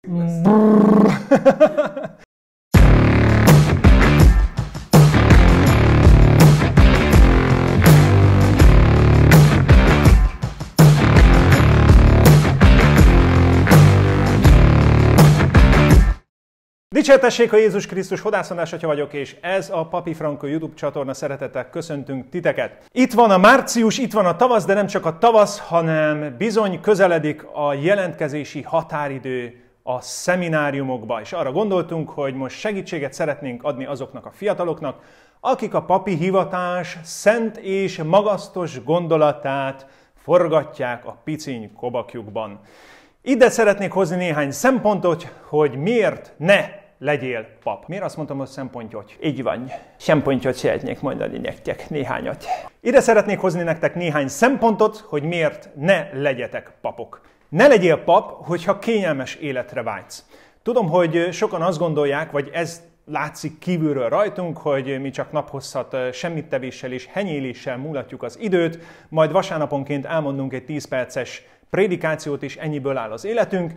Dicsértessék a Jézus Krisztus, Hodászandás Atya vagyok, és ez a Papi Franco YouTube csatorna. szeretetek, köszöntünk titeket. Itt van a március, itt van a tavasz, de nem csak a tavasz, hanem bizony közeledik a jelentkezési határidő a szemináriumokba, és arra gondoltunk, hogy most segítséget szeretnénk adni azoknak a fiataloknak, akik a papi hivatás szent és magasztos gondolatát forgatják a piciny kobakjukban. Ide szeretnék hozni néhány szempontot, hogy miért ne legyél pap. Miért azt mondtam, hogy szempontot? Így van. Szempontot szeretnék mondani nektek, néhányat. Ide szeretnék hozni nektek néhány szempontot, hogy miért ne legyetek papok. Ne legyél pap, hogyha kényelmes életre vágysz. Tudom, hogy sokan azt gondolják, vagy ez látszik kívülről rajtunk, hogy mi csak naphosszat semmittevéssel és henyéléssel múlatjuk az időt, majd vasárnaponként elmondunk egy 10 perces prédikációt, és ennyiből áll az életünk.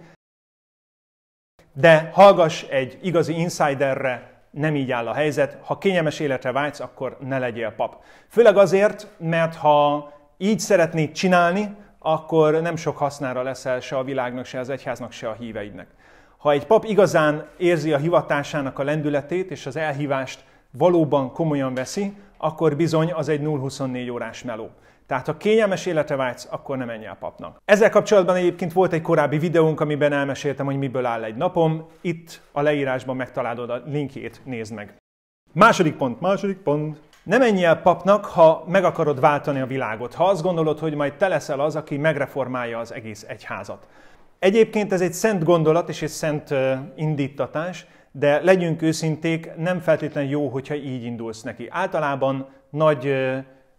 De hallgass egy igazi insiderre, nem így áll a helyzet. Ha kényelmes életre vágysz, akkor ne legyél pap. Főleg azért, mert ha így szeretnéd csinálni, akkor nem sok hasznára leszel se a világnak, se az egyháznak, se a híveidnek. Ha egy pap igazán érzi a hivatásának a lendületét, és az elhívást valóban komolyan veszi, akkor bizony az egy 0-24 órás meló. Tehát ha kényelmes életre vágysz, akkor nem menj el papnak. Ezzel kapcsolatban egyébként volt egy korábbi videónk, amiben elmeséltem, hogy miből áll egy napom. Itt a leírásban megtalálod a linkjét, nézd meg. Második pont, második pont. Ne menj el papnak, ha meg akarod váltani a világot, ha azt gondolod, hogy majd te leszel az, aki megreformálja az egész egyházat. Egyébként ez egy szent gondolat és egy szent indítatás, de legyünk őszinték, nem feltétlenül jó, hogyha így indulsz neki. Általában nagy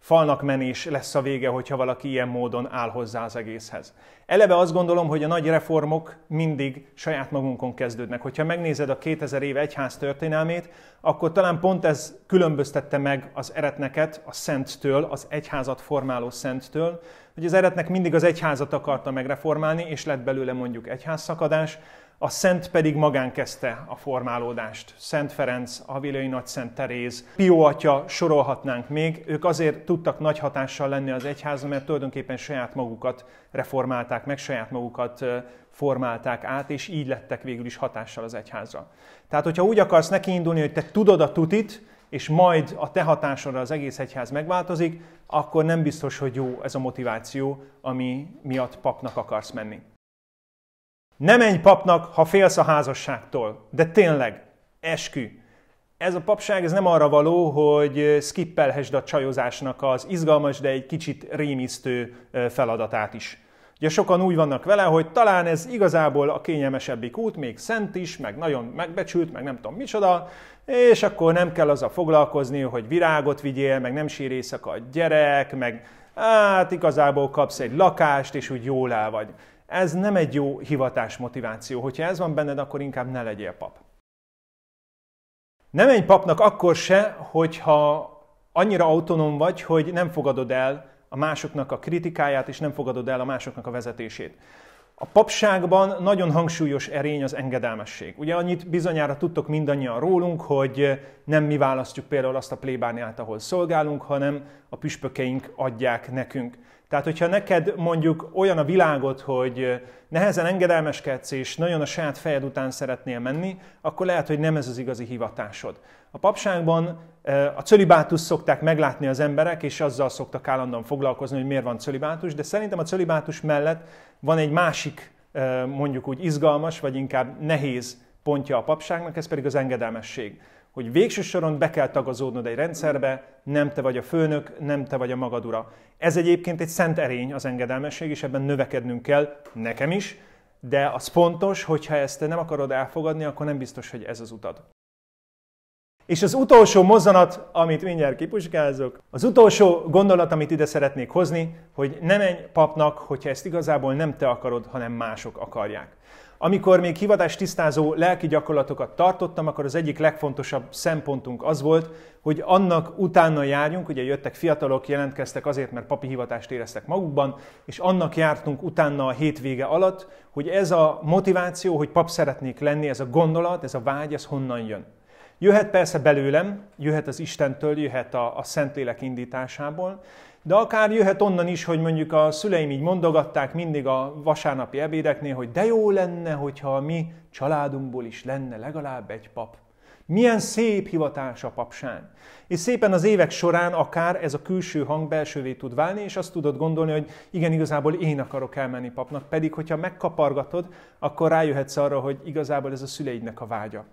falnak menés lesz a vége, hogyha valaki ilyen módon áll hozzá az egészhez. Eleve azt gondolom, hogy a nagy reformok mindig saját magunkon kezdődnek. Hogyha megnézed a 2000 év egyház történelmét, akkor talán pont ez különböztette meg az eretneket a szenttől, az egyházat formáló szenttől, hogy az eretnek mindig az egyházat akarta megreformálni, és lett belőle mondjuk egyházszakadás, a Szent pedig magán kezdte a formálódást. Szent Ferenc, Avilai Nagy Szent Teréz, Pió atya, sorolhatnánk még. Ők azért tudtak nagy hatással lenni az egyházra, mert tulajdonképpen saját magukat reformálták meg, saját magukat formálták át, és így lettek végül is hatással az egyházra. Tehát, hogyha úgy akarsz nekiindulni, hogy te tudod a tutit, és majd a te hatásodra az egész egyház megváltozik, akkor nem biztos, hogy jó ez a motiváció, ami miatt papnak akarsz menni. Nem menj papnak, ha félsz a házasságtól, de tényleg, eskü. Ez a papság ez nem arra való, hogy skippelhesd a csajozásnak az izgalmas, de egy kicsit rémisztő feladatát is. Ugye sokan úgy vannak vele, hogy talán ez igazából a kényelmesebbik út, még szent is, meg nagyon megbecsült, meg nem tudom micsoda, és akkor nem kell a foglalkozni, hogy virágot vigyél, meg nem sír a gyerek, meg hát igazából kapsz egy lakást, és úgy jól el vagy. Ez nem egy jó hivatás motiváció. Hogyha ez van benned, akkor inkább ne legyél pap. Nem egy papnak akkor se, hogyha annyira autonóm vagy, hogy nem fogadod el a másoknak a kritikáját, és nem fogadod el a másoknak a vezetését. A papságban nagyon hangsúlyos erény az engedelmesség. Ugye annyit bizonyára tudtok mindannyian rólunk, hogy nem mi választjuk például azt a plébániát, ahol szolgálunk, hanem a püspökeink adják nekünk. Tehát, hogyha neked mondjuk olyan a világot, hogy nehezen engedelmeskedsz, és nagyon a saját fejed után szeretnél menni, akkor lehet, hogy nem ez az igazi hivatásod. A papságban a cölibátus szokták meglátni az emberek, és azzal szoktak állandóan foglalkozni, hogy miért van cölibátus, de szerintem a cölibátus mellett van egy másik, mondjuk úgy izgalmas, vagy inkább nehéz pontja a papságnak, ez pedig az engedelmesség hogy végső soron be kell tagazódnod egy rendszerbe, nem te vagy a főnök, nem te vagy a magadura. Ez egyébként egy szent erény az engedelmesség, és ebben növekednünk kell, nekem is, de az fontos, hogyha ezt te nem akarod elfogadni, akkor nem biztos, hogy ez az utad. És az utolsó mozzanat, amit mindjárt kipuskázok, az utolsó gondolat, amit ide szeretnék hozni, hogy ne menj papnak, hogyha ezt igazából nem te akarod, hanem mások akarják. Amikor még hivatástisztázó lelki gyakorlatokat tartottam, akkor az egyik legfontosabb szempontunk az volt, hogy annak utána járjunk, ugye jöttek fiatalok, jelentkeztek azért, mert papi hivatást éreztek magukban, és annak jártunk utána a hétvége alatt, hogy ez a motiváció, hogy pap szeretnék lenni, ez a gondolat, ez a vágy, ez honnan jön. Jöhet persze belőlem, jöhet az Istentől, jöhet a, a Szentlélek indításából, de akár jöhet onnan is, hogy mondjuk a szüleim így mondogatták mindig a vasárnapi ebédeknél, hogy de jó lenne, hogyha a mi családunkból is lenne legalább egy pap. Milyen szép hivatás a papság. És szépen az évek során akár ez a külső hang belsővé tud válni, és azt tudod gondolni, hogy igen, igazából én akarok elmenni papnak. Pedig, hogyha megkapargatod, akkor rájöhetsz arra, hogy igazából ez a szüleidnek a vágya.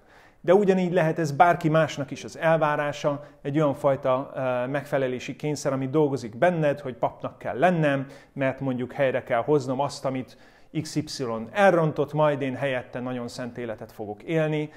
De ugyanígy lehet ez bárki másnak is az elvárása, egy olyan fajta megfelelési kényszer, ami dolgozik benned, hogy papnak kell lennem, mert mondjuk helyre kell hoznom azt, amit XY elrontott, majd én helyette nagyon szent életet fogok élni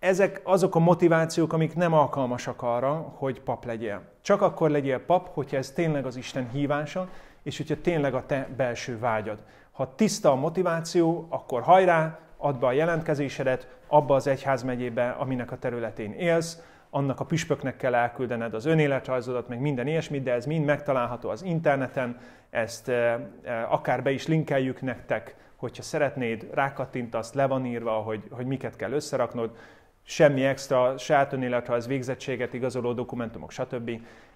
ezek azok a motivációk, amik nem alkalmasak arra, hogy pap legyél. Csak akkor legyél pap, hogyha ez tényleg az Isten hívása, és hogyha tényleg a te belső vágyad. Ha tiszta a motiváció, akkor hajrá, add be a jelentkezésedet abba az egyházmegyébe, aminek a területén élsz, annak a püspöknek kell elküldened az önéletrajzodat, meg minden ilyesmit, de ez mind megtalálható az interneten, ezt e, e, akár be is linkeljük nektek, hogyha szeretnéd, rákattintasz, le van írva, hogy, hogy miket kell összeraknod, semmi extra, se az végzettséget igazoló dokumentumok, stb.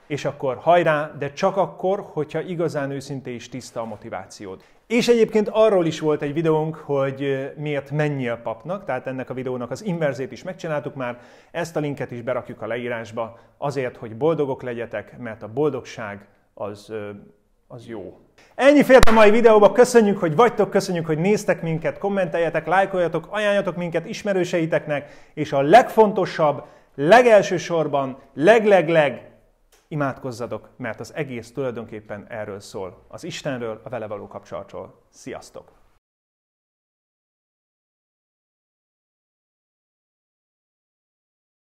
És akkor hajrá, de csak akkor, hogyha igazán őszinte és tiszta a motivációd. És egyébként arról is volt egy videónk, hogy miért a papnak, tehát ennek a videónak az inverzét is megcsináltuk már, ezt a linket is berakjuk a leírásba, azért, hogy boldogok legyetek, mert a boldogság az az jó. Ennyi fért a mai videóba, köszönjük, hogy vagytok, köszönjük, hogy néztek minket, kommenteljetek, lájkoljatok, ajánljatok minket ismerőseiteknek, és a legfontosabb, legelső sorban, leglegleg imádkozzatok, mert az egész tulajdonképpen erről szól, az Istenről, a vele való kapcsolatról. Sziasztok!